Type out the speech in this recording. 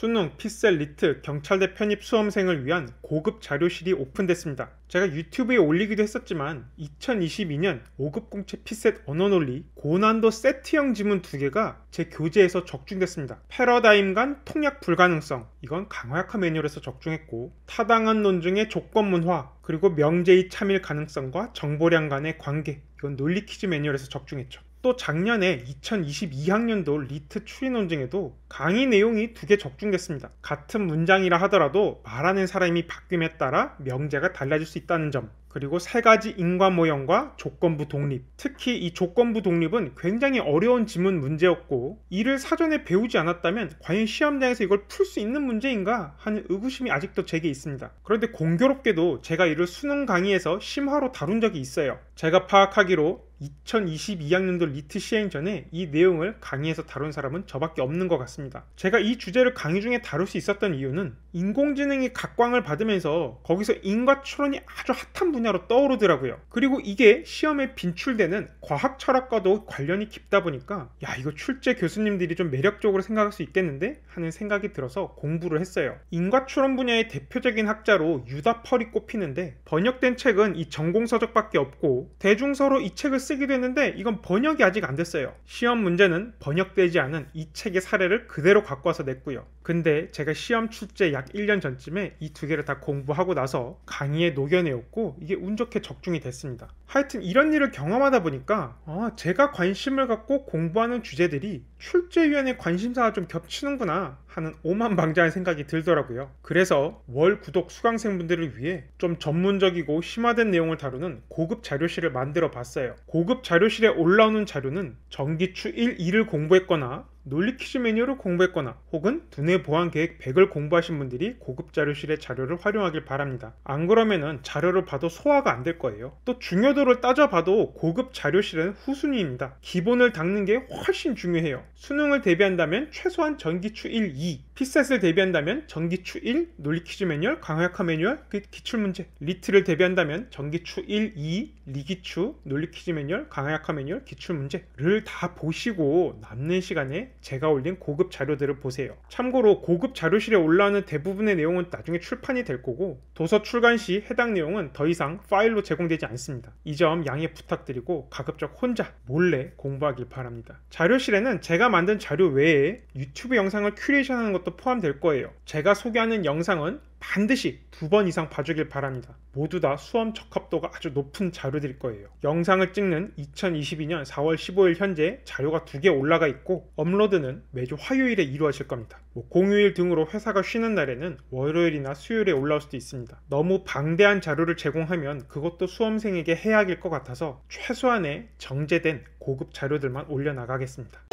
수능, 피셀, 리트, 경찰대 편입 수험생을 위한 고급 자료실이 오픈됐습니다. 제가 유튜브에 올리기도 했었지만 2022년 5급 공채 피셋 언어논리 고난도 세트형 지문 2개가 제 교재에서 적중됐습니다. 패러다임 간 통약 불가능성 이건 강화약화 매뉴얼에서 적중했고 타당한 논증의 조건 문화 그리고 명제의 참일 가능성과 정보량 간의 관계 이건 논리 퀴즈 매뉴얼에서 적중했죠. 또 작년에 2022학년도 리트 추리 논쟁에도 강의 내용이 두 개 적중됐습니다. 같은 문장이라 하더라도 말하는 사람이 바뀜에 따라 명제가 달라질 수 있다는 점, 그리고 세 가지 인과 모형과 조건부 독립. 특히 이 조건부 독립은 굉장히 어려운 지문 문제였고 이를 사전에 배우지 않았다면 과연 시험장에서 이걸 풀 수 있는 문제인가 하는 의구심이 아직도 제게 있습니다. 그런데 공교롭게도 제가 이를 수능 강의에서 심화로 다룬 적이 있어요. 제가 파악하기로 2022학년도 리트 시행 전에 이 내용을 강의에서 다룬 사람은 저밖에 없는 것 같습니다. 제가 이 주제를 강의 중에 다룰 수 있었던 이유는 인공지능이 각광을 받으면서 거기서 인과 철론이 아주 핫한 분야로 떠오르더라고요. 그리고 이게 시험에 빈출되는 과학 철학과도 관련이 깊다 보니까 야 이거 출제 교수님들이 좀 매력적으로 생각할 수 있겠는데 하는 생각이 들어서 공부를 했어요. 인과 철론 분야의 대표적인 학자로 유다 펄이 꼽히는데 번역된 책은 이 전공서적밖에 없고 대중서로 이 책을 쓰 쓰기도 했는데 이건 번역이 아직 안 됐어요. 시험 문제는 번역되지 않은 이 책의 사례를 그대로 갖고 와서 냈고요. 근데 제가 시험 출제 약 1년 전쯤에 이 두 개를 다 공부하고 나서 강의에 녹여내었고 이게 운 좋게 적중이 됐습니다. 하여튼 이런 일을 경험하다 보니까 아, 제가 관심을 갖고 공부하는 주제들이 출제위원회 관심사와 좀 겹치는구나 하는 오만방자한 생각이 들더라고요. 그래서 월 구독 수강생분들을 위해 좀 전문적이고 심화된 내용을 다루는 고급 자료실을 만들어 봤어요. 고급 자료실에 올라오는 자료는 전기추 1, 2를 공부했거나 논리 퀴즈 메뉴를 공부했거나 혹은 두뇌 보안 계획 100을 공부하신 분들이 고급 자료실의 자료를 활용하길 바랍니다. 안그러면 자료를 봐도 소화가 안 될 거예요. 또 중요도를 따져봐도 고급 자료실은 후순위입니다. 기본을 닦는 게 훨씬 중요해요. 수능을 대비한다면 최소한 전기추 1, 2, 피셋을 대비한다면 전기추 1, 논리 퀴즈 매뉴얼, 강약화 매뉴얼, 그 기출문제, 리트를 대비한다면 전기추 1, 2, 리기추, 논리 퀴즈 매뉴얼, 강약화 매뉴얼, 기출문제를 다 보시고 남는 시간에 제가 올린 고급 자료들을 보세요. 참고로 고급 자료실에 올라오는 대부분의 내용은 나중에 출판이 될 거고 도서 출간 시 해당 내용은 더 이상 파일로 제공되지 않습니다. 이 점 양해 부탁드리고 가급적 혼자 몰래 공부하길 바랍니다. 자료실에는 제가 만든 자료 외에 유튜브 영상을 큐레이션하는 것도 포함될 거예요. 제가 소개하는 영상은 반드시 두 번 이상 봐주길 바랍니다. 모두 다 수험 적합도가 아주 높은 자료들일 거예요. 영상을 찍는 2022년 4월 15일 현재 자료가 두 개 올라가 있고 업로드 업로드는 매주 화요일에 이루어질 겁니다. 뭐 공휴일 등으로 회사가 쉬는 날에는 월요일이나 수요일에 올라올 수도 있습니다. 너무 방대한 자료를 제공하면 그것도 수험생에게 해악일 것 같아서 최소한의 정제된 고급 자료들만 올려나가겠습니다.